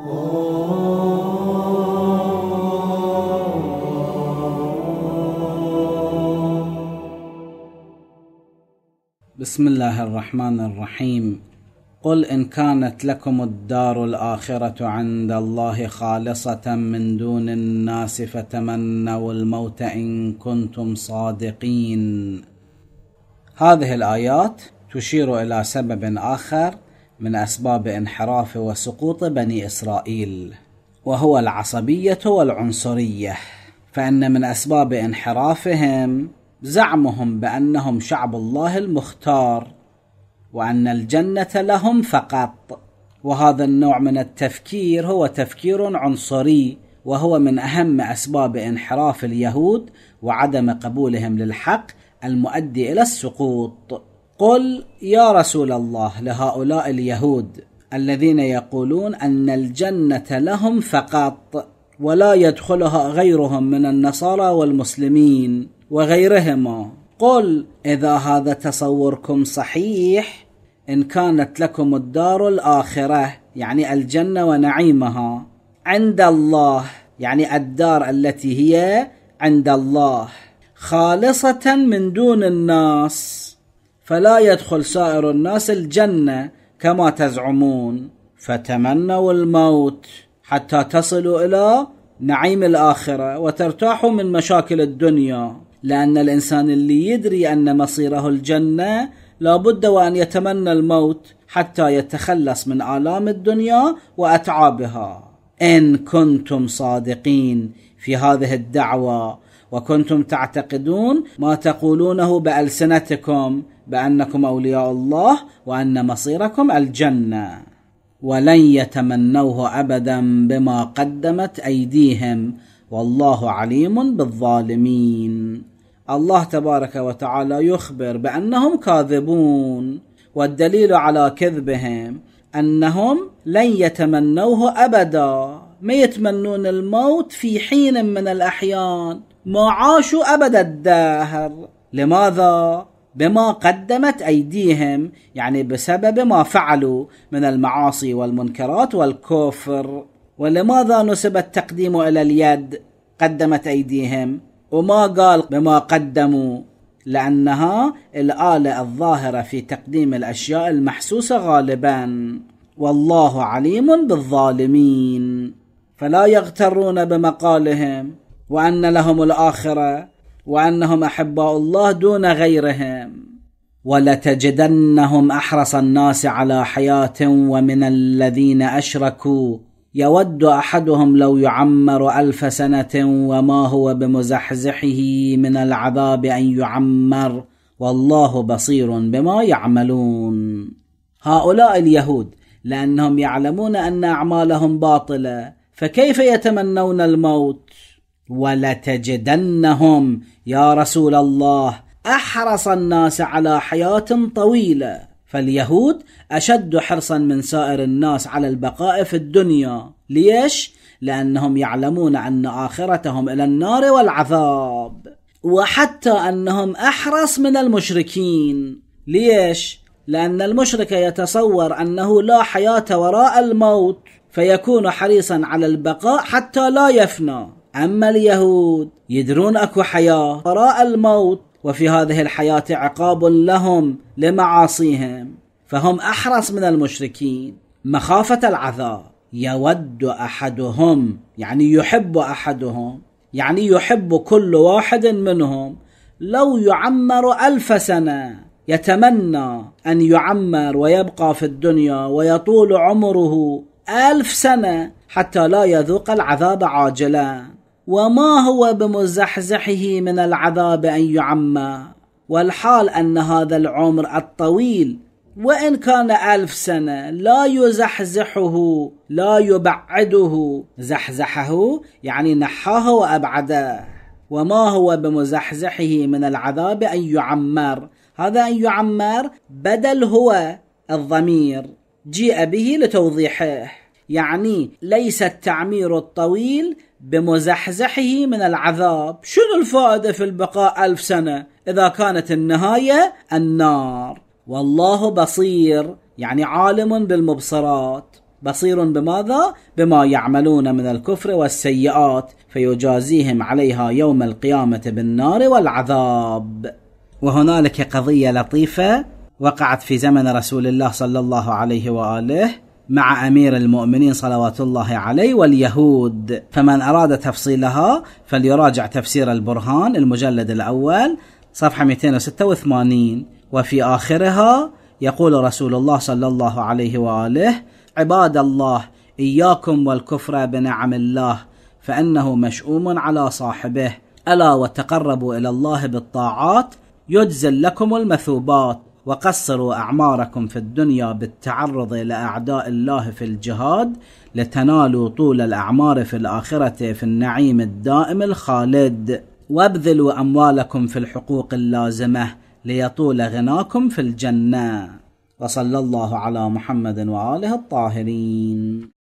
بسم الله الرحمن الرحيم قل ان كانت لكم الدار الاخره عند الله خالصه من دون الناس فتمنوا الموت ان كنتم صادقين هذه الايات تشير الى سبب اخر من أسباب انحراف وسقوط بني إسرائيل وهو العصبية والعنصرية فإن من أسباب انحرافهم زعمهم بأنهم شعب الله المختار وأن الجنة لهم فقط وهذا النوع من التفكير هو تفكير عنصري وهو من أهم أسباب انحراف اليهود وعدم قبولهم للحق المؤدي إلى السقوط قل يا رسول الله لهؤلاء اليهود الذين يقولون ان الجنه لهم فقط ولا يدخلها غيرهم من النصارى والمسلمين وغيرهما قل اذا هذا تصوركم صحيح ان كانت لكم الدار الاخره يعني الجنه ونعيمها عند الله يعني الدار التي هي عند الله خالصه من دون الناس فلا يدخل سائر الناس الجنه كما تزعمون فتمنوا الموت حتى تصلوا الى نعيم الاخره وترتاحوا من مشاكل الدنيا لان الانسان اللي يدري ان مصيره الجنه لابد وان يتمنى الموت حتى يتخلص من الام الدنيا واتعابها ان كنتم صادقين في هذه الدعوه وكنتم تعتقدون ما تقولونه بالسنتكم بانكم اولياء الله وان مصيركم الجنه ولن يتمنوه ابدا بما قدمت ايديهم والله عليم بالظالمين الله تبارك وتعالى يخبر بانهم كاذبون والدليل على كذبهم انهم لن يتمنوه ابدا ما يتمنون الموت في حين من الاحيان ما عاشوا أبد الدهر لماذا؟ بما قدمت أيديهم يعني بسبب ما فعلوا من المعاصي والمنكرات والكفر ولماذا نسب التقديم إلى اليد قدمت أيديهم وما قال بما قدموا لأنها الآلة الظاهرة في تقديم الأشياء المحسوسة غالبا والله عليم بالظالمين فلا يغترون بمقالهم وان لهم الاخره وانهم احباء الله دون غيرهم ولتجدنهم احرص الناس على حياه ومن الذين اشركوا يود احدهم لو يعمر الف سنه وما هو بمزحزحه من العذاب ان يعمر والله بصير بما يعملون هؤلاء اليهود لانهم يعلمون ان اعمالهم باطله فكيف يتمنون الموت ولتجدنهم يا رسول الله احرص الناس على حياه طويله فاليهود اشد حرصا من سائر الناس على البقاء في الدنيا ليش لانهم يعلمون ان اخرتهم الى النار والعذاب وحتى انهم احرص من المشركين ليش لان المشرك يتصور انه لا حياه وراء الموت فيكون حريصا على البقاء حتى لا يفنى أما اليهود يدرون أكو حياة وراء الموت وفي هذه الحياة عقاب لهم لمعاصيهم فهم أحرص من المشركين مخافة العذاب يود أحدهم يعني يحب أحدهم يعني يحب كل واحد منهم لو يعمر ألف سنة يتمنى أن يعمر ويبقى في الدنيا ويطول عمره ألف سنة حتى لا يذوق العذاب عاجلا وما هو بمزحزحه من العذاب أن يعمى والحال أن هذا العمر الطويل وإن كان ألف سنة لا يزحزحه لا يبعده زحزحه يعني نحاه وأبعده وما هو بمزحزحه من العذاب أن يعمر هذا أن يعمر بدل هو الضمير جيء به لتوضيحه يعني ليس التعمير الطويل بمزحزحه من العذاب شنو الفائدة في البقاء ألف سنة إذا كانت النهاية النار والله بصير يعني عالم بالمبصرات بصير بماذا؟ بما يعملون من الكفر والسيئات فيجازيهم عليها يوم القيامة بالنار والعذاب. وهنالك قضية لطيفة وقعت في زمن رسول الله صلى الله عليه واله مع امير المؤمنين صلوات الله عليه واليهود فمن اراد تفصيلها فليراجع تفسير البرهان المجلد الاول صفحه 286 وفي اخرها يقول رسول الله صلى الله عليه واله عباد الله اياكم والكفر بنعم الله فانه مشؤوم على صاحبه الا وتقربوا الى الله بالطاعات يجزل لكم المثوبات وقصروا اعماركم في الدنيا بالتعرض لاعداء الله في الجهاد لتنالوا طول الاعمار في الاخره في النعيم الدائم الخالد وابذلوا اموالكم في الحقوق اللازمه ليطول غناكم في الجنه وصلى الله على محمد واله الطاهرين